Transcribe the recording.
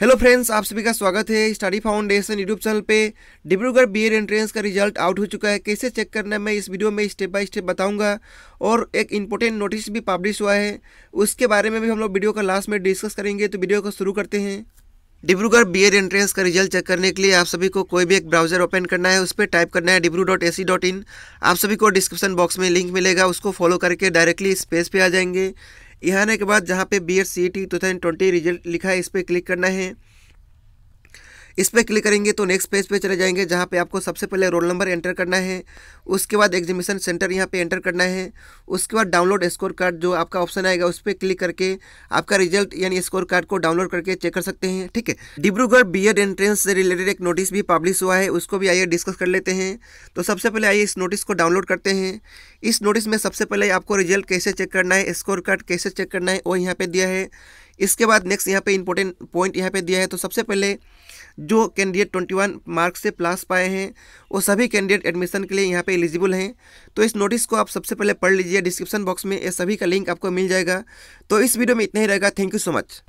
hello friends आप सभी का स्वागत है स्टडी फाउंडेशन यूट्यूब चैनल पे डिब्रूगढ़ बी एंट्रेंस का रिजल्ट आउट हो चुका है कैसे चेक करना है मैं इस वीडियो में स्टेप बाय स्टेप बताऊंगा और एक इम्पोर्टेंट नोटिस भी पब्लिश हुआ है उसके बारे में भी हम लोग वीडियो का लास्ट में डिस्कस करेंगे तो वीडियो को शुरू करते हैं डिब्रूगढ़ बी एड एंट्रेंस का रिजल्ट चेक करने के लिए आप सभी को कोई भी एक ब्राउजर ओपन करना है उस पर टाइप करना है Dibru dot A C dot in आप सभी को डिस्क्रिप्शन बॉक्स में लिंक मिलेगा उसको फॉलो करके डायरेक्टली इस पेज पर आ जाएंगे यहाँ आने के बाद जहाँ पे B Ed C E T two thousand twenty result लिखा है इस पर क्लिक करना है इस पर क्लिक करेंगे तो नेक्स्ट पेज पे चले जाएंगे जहाँ पे आपको सबसे पहले रोल नंबर एंटर करना है उसके बाद एग्जीबिशन सेंटर यहाँ पे एंटर करना है उसके बाद डाउनलोड स्कोर कार्ड जो आपका ऑप्शन आएगा उस पर क्लिक करके आपका रिजल्ट यानी स्कोर कार्ड को डाउनलोड करके चेक कर सकते हैं ठीक है डिब्रूगढ़ बी एड एंट्रेंस से रिलेटेड एक नोटिस भी पब्लिश हुआ है उसको भी आइए डिस्कस कर लेते हैं तो सबसे पहले आइए इस नोटिस को डाउनलोड करते हैं इस नोटिस में सबसे पहले आपको रिजल्ट कैसे चेक करना है स्कोर कार्ड कैसे चेक करना है वो यहाँ पर दिया है इसके बाद नेक्स्ट यहाँ पे इंपॉर्टेंट पॉइंट यहाँ पे दिया है तो सबसे पहले जो कैंडिडेट 21 मार्क्स से प्लस पाए हैं वो सभी कैंडिडेट एडमिशन के लिए यहाँ पे एलिजिबल हैं तो इस नोटिस को आप सबसे पहले पढ़ लीजिए डिस्क्रिप्शन बॉक्स में ये सभी का लिंक आपको मिल जाएगा तो इस वीडियो में इतना ही रहेगा थैंक यू सो मच